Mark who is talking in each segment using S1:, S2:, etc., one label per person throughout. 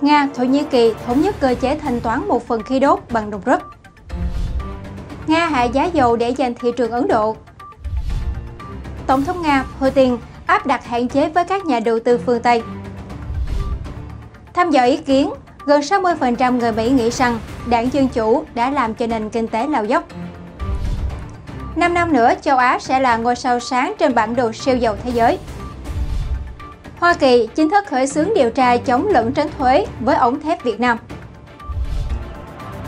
S1: Nga, Thổ Nhĩ Kỳ thống nhất cơ chế thanh toán một phần khí đốt bằng đồng rúp. Nga hạ giá dầu để giành thị trường Ấn Độ. Tổng thống Nga Putin áp đặt hạn chế với các nhà đầu tư phương Tây. Tham dò ý kiến, gần 60% người Mỹ nghĩ rằng đảng Dân Chủ đã làm cho nền kinh tế lao dốc. 5 năm nữa, châu Á sẽ là ngôi sao sáng trên bản đồ siêu dầu thế giới. Hoa Kỳ chính thức khởi xướng điều tra chống lẫn tránh thuế với ống thép Việt Nam.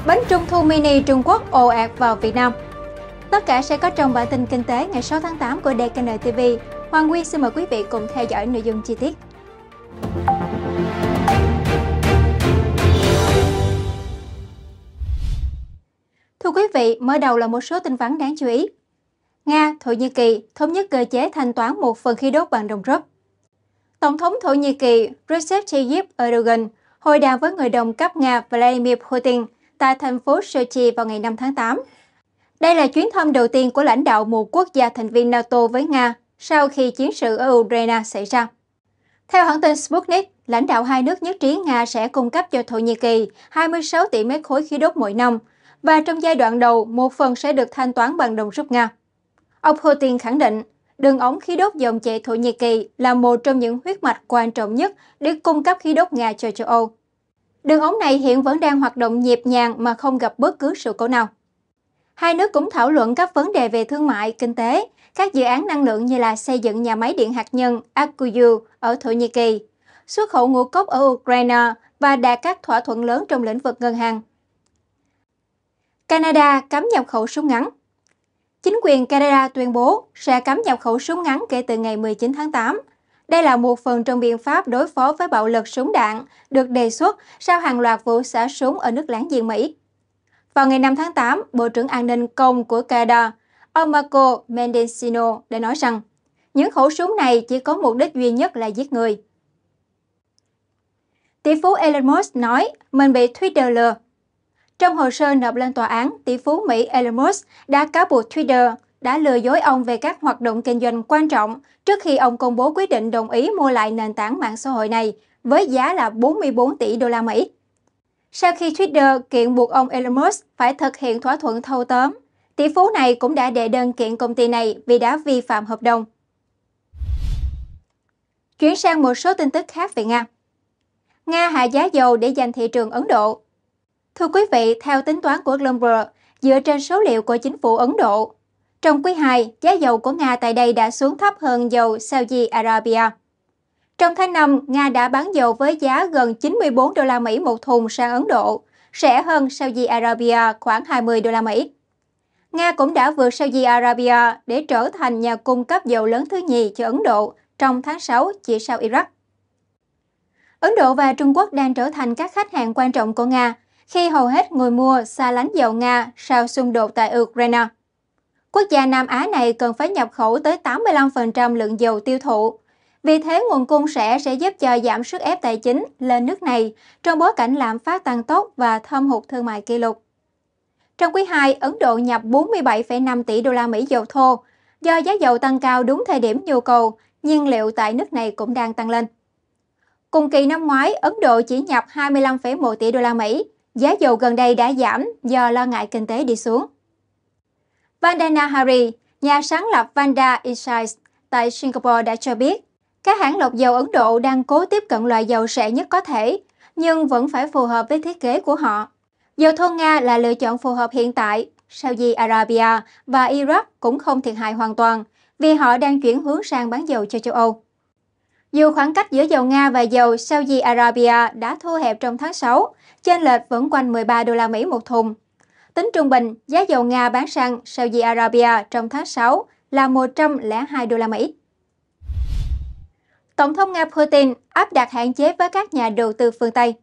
S1: Bánh trung thu mini Trung Quốc ồ ạt vào Việt Nam. Tất cả sẽ có trong bản tin kinh tế ngày 6 tháng 8 của DKN TV. Hoàng quy xin mời quý vị cùng theo dõi nội dung chi tiết. Thưa quý vị, mở đầu là một số tin vắn đáng chú ý. Nga, Thổ Nhĩ Kỳ thống nhất cơ chế thanh toán một phần khí đốt bằng đồng rúp. Tổng thống Thổ Nhĩ Kỳ Recep Tayyip Erdogan hội đàm với người đồng cấp Nga Vladimir Putin tại thành phố Sochi vào ngày 5 tháng 8. Đây là chuyến thăm đầu tiên của lãnh đạo một quốc gia thành viên NATO với Nga sau khi chiến sự ở Ukraine xảy ra. Theo hãng tin Sputnik, lãnh đạo hai nước nhất trí Nga sẽ cung cấp cho Thổ Nhĩ Kỳ 26 tỷ mét khối khí đốt mỗi năm, và trong giai đoạn đầu, một phần sẽ được thanh toán bằng đồng rúp Nga. Ông Putin khẳng định đường ống khí đốt dòng chảy Thổ Nhĩ Kỳ là một trong những huyết mạch quan trọng nhất để cung cấp khí đốt Nga cho châu Âu. Đường ống này hiện vẫn đang hoạt động nhịp nhàng mà không gặp bất cứ sự cố nào. Hai nước cũng thảo luận các vấn đề về thương mại, kinh tế, các dự án năng lượng như là xây dựng nhà máy điện hạt nhân Akuyu ở Thổ Nhĩ Kỳ, xuất khẩu ngũ cốc ở Ukraine và đạt các thỏa thuận lớn trong lĩnh vực ngân hàng. Canada cấm nhập khẩu súng ngắn Chính quyền Canada tuyên bố sẽ cấm nhập khẩu súng ngắn kể từ ngày 19 tháng 8. Đây là một phần trong biện pháp đối phó với bạo lực súng đạn được đề xuất sau hàng loạt vụ xả súng ở nước láng giềng Mỹ. Vào ngày 5 tháng 8, Bộ trưởng An ninh Công của Canada, ông Marco Mendocino đã nói rằng những khẩu súng này chỉ có mục đích duy nhất là giết người. Tỷ phú Elon Musk nói mình bị Twitter lừa trong hồ sơ nộp lên tòa án, tỷ phú Mỹ Elon Musk đã cáo buộc Twitter đã lừa dối ông về các hoạt động kinh doanh quan trọng trước khi ông công bố quyết định đồng ý mua lại nền tảng mạng xã hội này với giá là 44 tỷ đô la Mỹ. Sau khi Twitter kiện buộc ông Elon Musk phải thực hiện thỏa thuận thâu tóm, tỷ phú này cũng đã đệ đơn kiện công ty này vì đã vi phạm hợp đồng. Chuyển sang một số tin tức khác về Nga. Nga hạ giá dầu để giành thị trường Ấn Độ. Thưa quý vị, theo tính toán của Bloomberg, dựa trên số liệu của chính phủ Ấn Độ, trong quý 2, giá dầu của Nga tại đây đã xuống thấp hơn dầu Saudi Arabia. Trong tháng 5, Nga đã bán dầu với giá gần 94 đô la Mỹ một thùng sang Ấn Độ, rẻ hơn Saudi Arabia khoảng 20 đô la Mỹ. Nga cũng đã vượt Saudi Arabia để trở thành nhà cung cấp dầu lớn thứ nhì cho Ấn Độ trong tháng 6 chỉ sau Iraq. Ấn Độ và Trung Quốc đang trở thành các khách hàng quan trọng của Nga khi hầu hết người mua xa lánh dầu Nga sau xung đột tại Ukraine. Quốc gia Nam Á này cần phải nhập khẩu tới 85% lượng dầu tiêu thụ. Vì thế, nguồn cung sẽ sẽ giúp cho giảm sức ép tài chính lên nước này trong bối cảnh lạm phát tăng tốc và thâm hụt thương mại kỷ lục. Trong quý 2, Ấn Độ nhập 47,5 tỷ đô la Mỹ dầu thô. Do giá dầu tăng cao đúng thời điểm nhu cầu, nhiên liệu tại nước này cũng đang tăng lên. Cùng kỳ năm ngoái, Ấn Độ chỉ nhập 25,1 tỷ đô la Mỹ, giá dầu gần đây đã giảm do lo ngại kinh tế đi xuống. Vandana Hari, nhà sáng lập Vanda Insights tại Singapore đã cho biết, các hãng lọc dầu Ấn Độ đang cố tiếp cận loại dầu rẻ nhất có thể, nhưng vẫn phải phù hợp với thiết kế của họ. Dầu thô Nga là lựa chọn phù hợp hiện tại, Saudi Arabia và Iraq cũng không thiệt hại hoàn toàn vì họ đang chuyển hướng sang bán dầu cho châu Âu. Dù khoảng cách giữa dầu Nga và dầu Saudi Arabia đã thu hẹp trong tháng 6, chênh lệch vẫn quanh 13 đô la Mỹ một thùng. Tính trung bình, giá dầu Nga bán sang Saudi Arabia trong tháng 6 là 102 đô la Mỹ. Tổng thống Nga Putin áp đặt hạn chế với các nhà đầu tư phương Tây.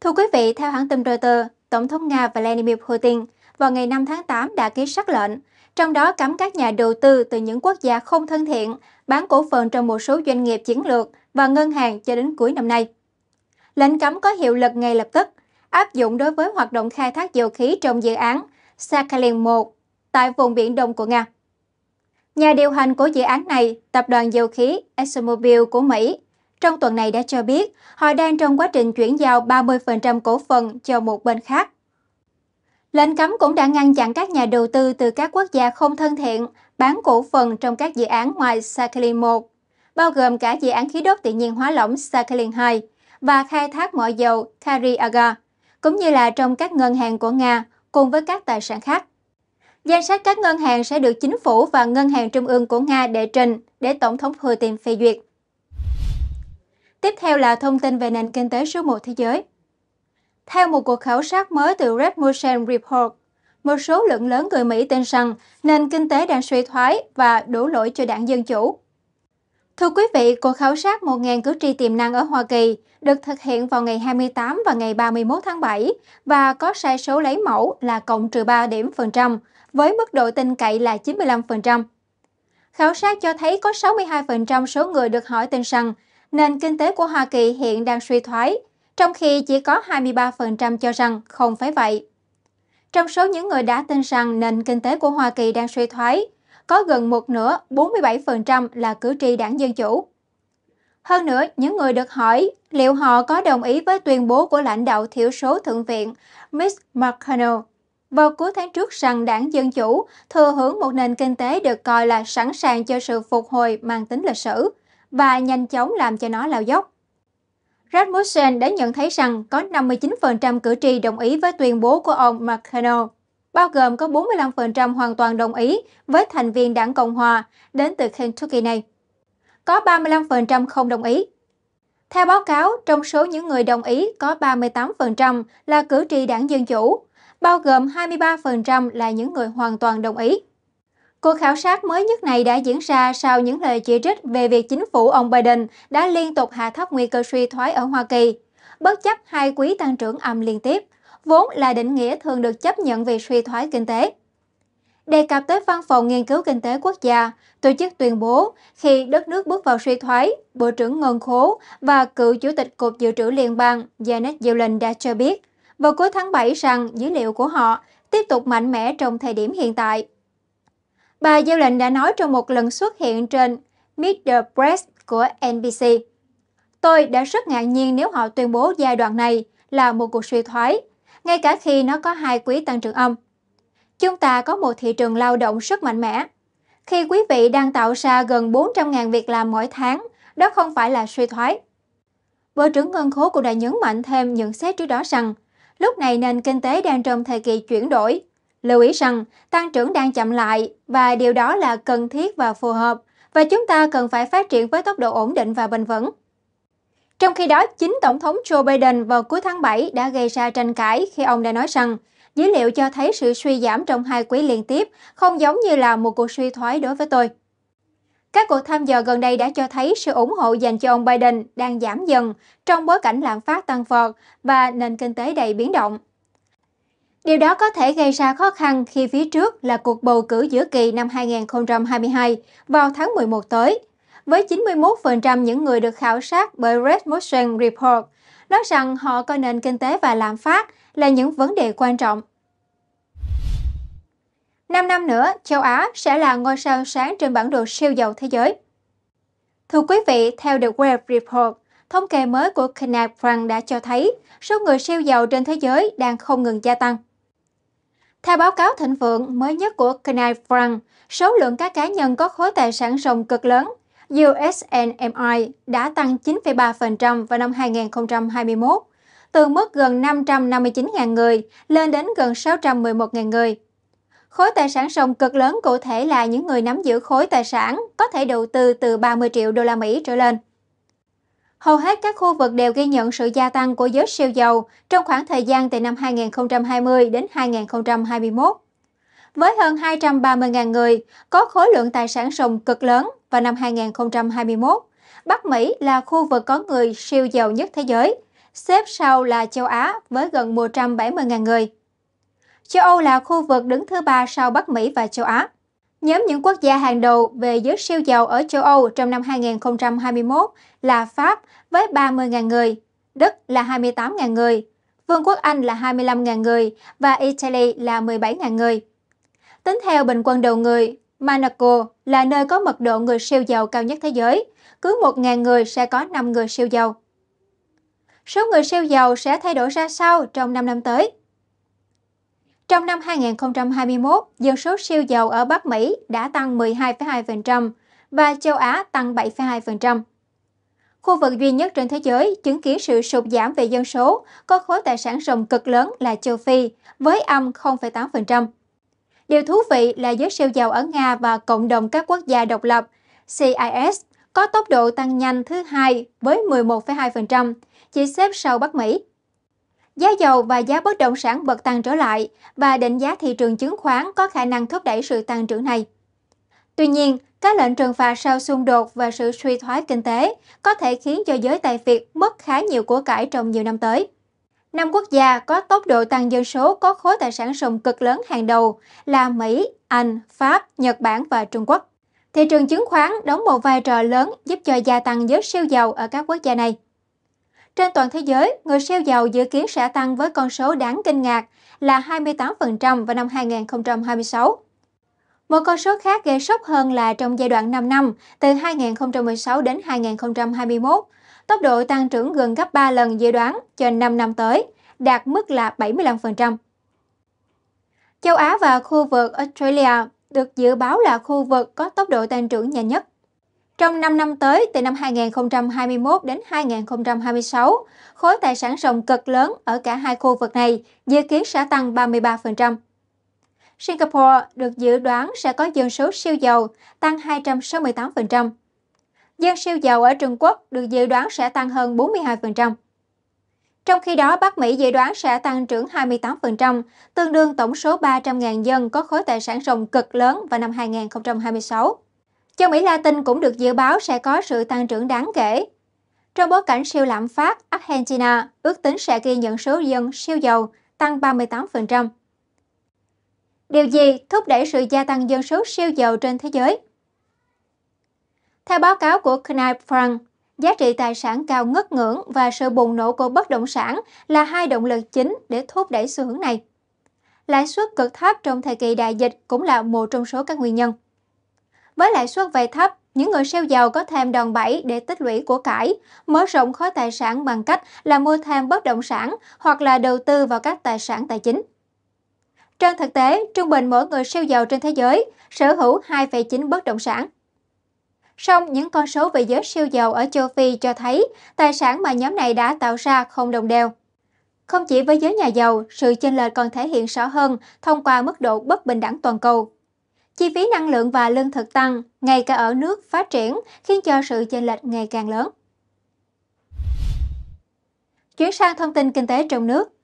S1: Thưa quý vị, theo hãng tin Reuters, Tổng thống Nga Vladimir Putin vào ngày 5 tháng 8 đã ký sắc lệnh trong đó cấm các nhà đầu tư từ những quốc gia không thân thiện bán cổ phần trong một số doanh nghiệp chiến lược và ngân hàng cho đến cuối năm nay. Lệnh cấm có hiệu lực ngay lập tức, áp dụng đối với hoạt động khai thác dầu khí trong dự án Sakhalin 1 tại vùng biển Đông của Nga. Nhà điều hành của dự án này, tập đoàn dầu khí ExxonMobil của Mỹ, trong tuần này đã cho biết họ đang trong quá trình chuyển giao 30% cổ phần cho một bên khác. Lệnh cấm cũng đã ngăn chặn các nhà đầu tư từ các quốc gia không thân thiện bán cổ phần trong các dự án ngoài Sakhalin 1, bao gồm cả dự án khí đốt tự nhiên hóa lỏng Sakhalin 2 và khai thác mỏ dầu Karyaga, cũng như là trong các ngân hàng của Nga cùng với các tài sản khác. Danh sách các ngân hàng sẽ được chính phủ và ngân hàng trung ương của Nga đệ trình để Tổng thống Putin phê duyệt. Tiếp theo là thông tin về nền kinh tế số 1 thế giới. Theo một cuộc khảo sát mới từ Red Report, một số lượng lớn người Mỹ tin rằng nền kinh tế đang suy thoái và đổ lỗi cho đảng Dân Chủ. Thưa quý vị, cuộc khảo sát 1.000 cử tri tiềm năng ở Hoa Kỳ được thực hiện vào ngày 28 và ngày 31 tháng 7 và có sai số lấy mẫu là cộng trừ 3 điểm phần trăm, với mức độ tin cậy là 95%. Khảo sát cho thấy có 62% số người được hỏi tin rằng nền kinh tế của Hoa Kỳ hiện đang suy thoái trong khi chỉ có 23% cho rằng không phải vậy. Trong số những người đã tin rằng nền kinh tế của Hoa Kỳ đang suy thoái, có gần một nửa 47% là cử tri đảng Dân Chủ. Hơn nữa, những người được hỏi liệu họ có đồng ý với tuyên bố của lãnh đạo thiểu số Thượng viện Mitch McConnell vào cuối tháng trước rằng đảng Dân Chủ thừa hưởng một nền kinh tế được coi là sẵn sàng cho sự phục hồi mang tính lịch sử và nhanh chóng làm cho nó lao dốc. Rasmussen đã nhận thấy rằng có 59% cử tri đồng ý với tuyên bố của ông McConnell, bao gồm có 45% hoàn toàn đồng ý với thành viên đảng Cộng Hòa đến từ Kentucky này. Có 35% không đồng ý. Theo báo cáo, trong số những người đồng ý có 38% là cử tri đảng Dân Chủ, bao gồm 23% là những người hoàn toàn đồng ý. Cuộc khảo sát mới nhất này đã diễn ra sau những lời chỉ trích về việc chính phủ ông Biden đã liên tục hạ thấp nguy cơ suy thoái ở Hoa Kỳ. Bất chấp hai quý tăng trưởng âm liên tiếp, vốn là định nghĩa thường được chấp nhận về suy thoái kinh tế. Đề cập tới Văn phòng Nghiên cứu Kinh tế Quốc gia, tổ chức tuyên bố khi đất nước bước vào suy thoái, Bộ trưởng Ngân Khố và cựu Chủ tịch Cục Dự trữ Liên bang Janet Yellen đã cho biết vào cuối tháng 7 rằng dữ liệu của họ tiếp tục mạnh mẽ trong thời điểm hiện tại. Bà Diêu Lệnh đã nói trong một lần xuất hiện trên Meet the Press của NBC. Tôi đã rất ngạc nhiên nếu họ tuyên bố giai đoạn này là một cuộc suy thoái, ngay cả khi nó có hai quý tăng trưởng âm. Chúng ta có một thị trường lao động rất mạnh mẽ. Khi quý vị đang tạo ra gần 400.000 việc làm mỗi tháng, đó không phải là suy thoái. Bộ trưởng Ngân Khố cũng đã nhấn mạnh thêm nhận xét trước đó rằng, lúc này nền kinh tế đang trong thời kỳ chuyển đổi, Lưu ý rằng tăng trưởng đang chậm lại và điều đó là cần thiết và phù hợp và chúng ta cần phải phát triển với tốc độ ổn định và bền vững. Trong khi đó, chính Tổng thống Joe Biden vào cuối tháng 7 đã gây ra tranh cãi khi ông đã nói rằng dữ liệu cho thấy sự suy giảm trong hai quý liên tiếp không giống như là một cuộc suy thoái đối với tôi. Các cuộc thăm dò gần đây đã cho thấy sự ủng hộ dành cho ông Biden đang giảm dần trong bối cảnh lạm phát tăng vọt và nền kinh tế đầy biến động. Điều đó có thể gây ra khó khăn khi phía trước là cuộc bầu cử giữa kỳ năm 2022 vào tháng 11 tới. Với 91% những người được khảo sát bởi Red Motion Report nói rằng họ coi nền kinh tế và lạm phát là những vấn đề quan trọng. 5 năm nữa, châu Á sẽ là ngôi sao sáng trên bản đồ siêu giàu thế giới. Thưa quý vị, theo The Web Report, thống kê mới của Knapp Frank đã cho thấy số người siêu giàu trên thế giới đang không ngừng gia tăng. Theo báo cáo thịnh vượng mới nhất của Knight Frank, số lượng các cá nhân có khối tài sản rồng cực lớn USNMI đã tăng 9,3% vào năm 2021, từ mức gần 559.000 người lên đến gần 611.000 người. Khối tài sản rồng cực lớn cụ thể là những người nắm giữ khối tài sản có thể đầu tư từ 30 triệu đô la Mỹ trở lên. Hầu hết các khu vực đều ghi nhận sự gia tăng của giới siêu giàu trong khoảng thời gian từ năm 2020 đến 2021. Với hơn 230.000 người, có khối lượng tài sản ròng cực lớn vào năm 2021, Bắc Mỹ là khu vực có người siêu giàu nhất thế giới, xếp sau là châu Á với gần 170.000 người. Châu Âu là khu vực đứng thứ ba sau Bắc Mỹ và châu Á. Nhóm những quốc gia hàng đầu về giới siêu giàu ở châu Âu trong năm 2021 là Pháp với 30.000 người, Đức là 28.000 người, Vương quốc Anh là 25.000 người và Italy là 17.000 người. Tính theo bình quân đầu người, Monaco là nơi có mật độ người siêu giàu cao nhất thế giới. Cứ 1.000 người sẽ có 5 người siêu giàu. Số người siêu giàu sẽ thay đổi ra sao trong 5 năm tới? Trong năm 2021, dân số siêu giàu ở Bắc Mỹ đã tăng 12,2% và châu Á tăng 7,2%. Khu vực duy nhất trên thế giới chứng kiến sự sụt giảm về dân số có khối tài sản rồng cực lớn là châu Phi với âm 0,8%. Điều thú vị là giới siêu giàu ở Nga và cộng đồng các quốc gia độc lập CIS có tốc độ tăng nhanh thứ hai với 11,2%, chỉ xếp sau Bắc Mỹ. Giá dầu và giá bất động sản bật tăng trở lại và định giá thị trường chứng khoán có khả năng thúc đẩy sự tăng trưởng này. Tuy nhiên, các lệnh trừng phạt sau xung đột và sự suy thoái kinh tế có thể khiến cho giới tài Việt mất khá nhiều của cải trong nhiều năm tới. Năm quốc gia có tốc độ tăng dân số có khối tài sản ròng cực lớn hàng đầu là Mỹ, Anh, Pháp, Nhật Bản và Trung Quốc. Thị trường chứng khoán đóng một vai trò lớn giúp cho gia tăng giới siêu giàu ở các quốc gia này. Trên toàn thế giới, người siêu giàu dự kiến sẽ tăng với con số đáng kinh ngạc là 28% vào năm 2026. Một con số khác gây sốc hơn là trong giai đoạn 5 năm, từ 2016 đến 2021, tốc độ tăng trưởng gần gấp 3 lần dự đoán cho 5 năm tới, đạt mức là 75%. Châu Á và khu vực Australia được dự báo là khu vực có tốc độ tăng trưởng nhanh nhất trong 5 năm tới, từ năm 2021 đến 2026, khối tài sản rồng cực lớn ở cả hai khu vực này dự kiến sẽ tăng 33%. Singapore được dự đoán sẽ có dân số siêu giàu tăng 268%. Dân siêu giàu ở Trung Quốc được dự đoán sẽ tăng hơn 42%. Trong khi đó, Bắc Mỹ dự đoán sẽ tăng trưởng 28%, tương đương tổng số 300.000 dân có khối tài sản rồng cực lớn vào năm 2026. Châu Mỹ Latin cũng được dự báo sẽ có sự tăng trưởng đáng kể. Trong bối cảnh siêu lạm phát, Argentina ước tính sẽ ghi nhận số dân siêu giàu tăng 38%. Điều gì thúc đẩy sự gia tăng dân số siêu giàu trên thế giới? Theo báo cáo của Knight Frank, giá trị tài sản cao ngất ngưỡng và sự bùng nổ của bất động sản là hai động lực chính để thúc đẩy xu hướng này. Lãi suất cực thấp trong thời kỳ đại dịch cũng là một trong số các nguyên nhân. Với lãi suất vay thấp, những người siêu giàu có thêm đòn bẩy để tích lũy của cải, mở rộng khối tài sản bằng cách là mua thêm bất động sản hoặc là đầu tư vào các tài sản tài chính. Trên thực tế, trung bình mỗi người siêu giàu trên thế giới sở hữu 2,9 bất động sản. Song những con số về giới siêu giàu ở châu Phi cho thấy tài sản mà nhóm này đã tạo ra không đồng đều. Không chỉ với giới nhà giàu, sự chênh lệch còn thể hiện rõ hơn thông qua mức độ bất bình đẳng toàn cầu Chi phí năng lượng và lương thực tăng, ngay cả ở nước phát triển, khiến cho sự chênh lệch ngày càng lớn. Chuyển sang thông tin kinh tế trong nước.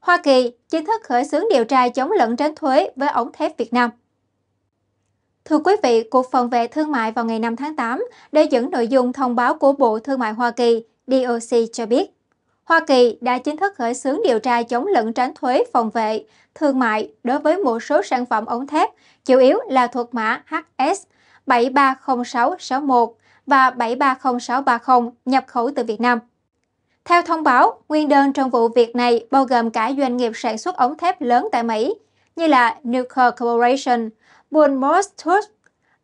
S1: Hoa Kỳ chính thức khởi xướng điều tra chống lẫn tránh thuế với ống thép Việt Nam. Thưa quý vị, Cục Phòng vệ Thương mại vào ngày 5 tháng 8 đã dẫn nội dung thông báo của Bộ Thương mại Hoa Kỳ, DOC cho biết Hoa Kỳ đã chính thức khởi xướng điều tra chống lận tránh thuế phòng vệ, thương mại đối với một số sản phẩm ống thép, chủ yếu là thuộc mã HS 730661 và 730630 nhập khẩu từ Việt Nam. Theo thông báo, nguyên đơn trong vụ việc này bao gồm cả doanh nghiệp sản xuất ống thép lớn tại Mỹ như là Nucor Corporation, Bournemouth Tooth,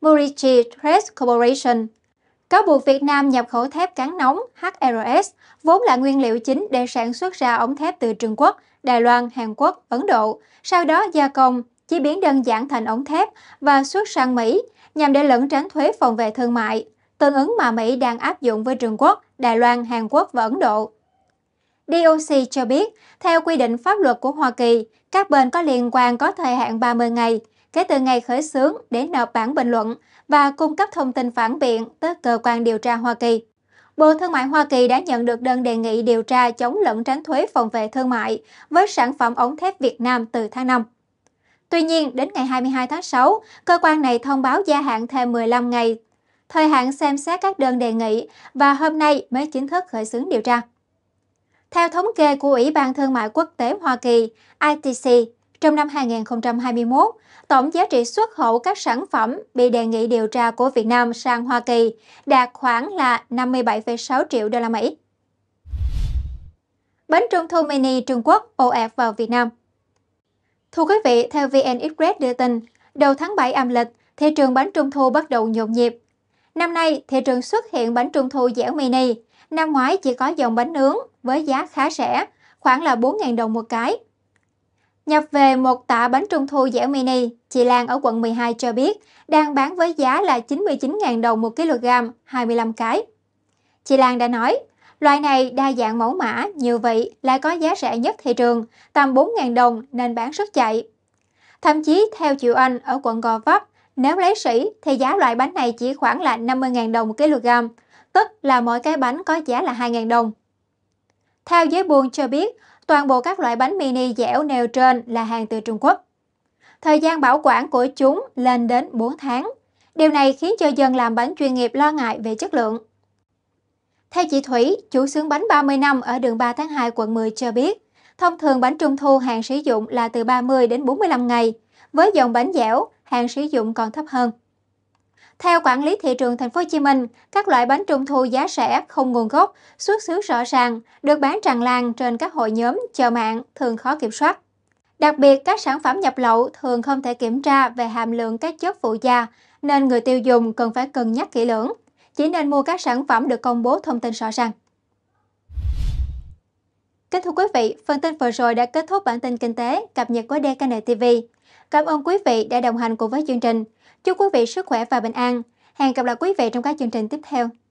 S1: Murichi Trade Corporation, cáo buộc Việt Nam nhập khẩu thép cán nóng HRS, vốn là nguyên liệu chính để sản xuất ra ống thép từ Trung Quốc, Đài Loan, Hàn Quốc, Ấn Độ, sau đó gia công, chế biến đơn giản thành ống thép và xuất sang Mỹ nhằm để lẫn tránh thuế phòng vệ thương mại, tương ứng mà Mỹ đang áp dụng với Trung Quốc, Đài Loan, Hàn Quốc và Ấn Độ. DOC cho biết, theo quy định pháp luật của Hoa Kỳ, các bên có liên quan có thời hạn 30 ngày kể từ ngày khởi xướng để nộp bản bình luận và cung cấp thông tin phản biện tới cơ quan điều tra Hoa Kỳ. Bộ Thương mại Hoa Kỳ đã nhận được đơn đề nghị điều tra chống lẫn tránh thuế phòng vệ thương mại với sản phẩm ống thép Việt Nam từ tháng 5. Tuy nhiên, đến ngày 22 tháng 6, cơ quan này thông báo gia hạn thêm 15 ngày, thời hạn xem xét các đơn đề nghị và hôm nay mới chính thức khởi xướng điều tra. Theo thống kê của Ủy ban Thương mại Quốc tế Hoa Kỳ, ITC, trong năm 2021, tổng giá trị xuất khẩu các sản phẩm bị đề nghị điều tra của Việt Nam sang Hoa Kỳ đạt khoảng là 57,6 triệu đô la Mỹ. Bánh trung thu mini Trung Quốc ồ ạt vào Việt Nam. Thưa quý vị, theo VN Express đưa tin, đầu tháng 7 âm lịch, thị trường bánh trung thu bắt đầu nhộn nhịp. Năm nay, thị trường xuất hiện bánh trung thu dẻo mini. Năm ngoái chỉ có dòng bánh nướng với giá khá rẻ, khoảng là 4.000 đồng một cái, Nhập về một tạ bánh trung thu dẻo mini, chị Lan ở quận 12 cho biết đang bán với giá là 99.000 đồng 1 kg, 25 cái. Chị Lan đã nói, loại này đa dạng mẫu mã, nhiều vị lại có giá rẻ nhất thị trường, tầm 4.000 đồng nên bán rất chạy. Thậm chí theo Triệu Anh ở quận Gò Vấp, nếu lấy sỉ thì giá loại bánh này chỉ khoảng là 50.000 đồng 1 kg, tức là mỗi cái bánh có giá là 2.000 đồng. Theo giới buôn cho biết, Toàn bộ các loại bánh mini dẻo nêu trên là hàng từ Trung Quốc. Thời gian bảo quản của chúng lên đến 4 tháng. Điều này khiến cho dân làm bánh chuyên nghiệp lo ngại về chất lượng. Theo chị Thủy, chủ xướng bánh 30 năm ở đường 3 tháng 2 quận 10 cho biết, thông thường bánh trung thu hàng sử dụng là từ 30 đến 45 ngày, với dòng bánh dẻo, hàng sử dụng còn thấp hơn. Theo quản lý thị trường thành phố Hồ Chí Minh, các loại bánh trung thu giá rẻ, không nguồn gốc, xuất xứ rõ ràng, được bán tràn lan trên các hội nhóm, chợ mạng thường khó kiểm soát. Đặc biệt, các sản phẩm nhập lậu thường không thể kiểm tra về hàm lượng các chất phụ gia, nên người tiêu dùng cần phải cân nhắc kỹ lưỡng. Chỉ nên mua các sản phẩm được công bố thông tin rõ ràng. Kính thưa quý vị, phần tin vừa rồi đã kết thúc bản tin kinh tế cập nhật của DKN TV. Cảm ơn quý vị đã đồng hành cùng với chương trình. Chúc quý vị sức khỏe và bình an. Hẹn gặp lại quý vị trong các chương trình tiếp theo.